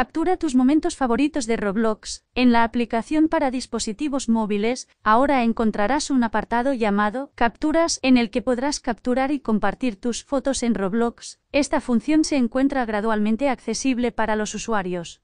Captura tus momentos favoritos de Roblox. En la aplicación para dispositivos móviles, ahora encontrarás un apartado llamado Capturas en el que podrás capturar y compartir tus fotos en Roblox. Esta función se encuentra gradualmente accesible para los usuarios.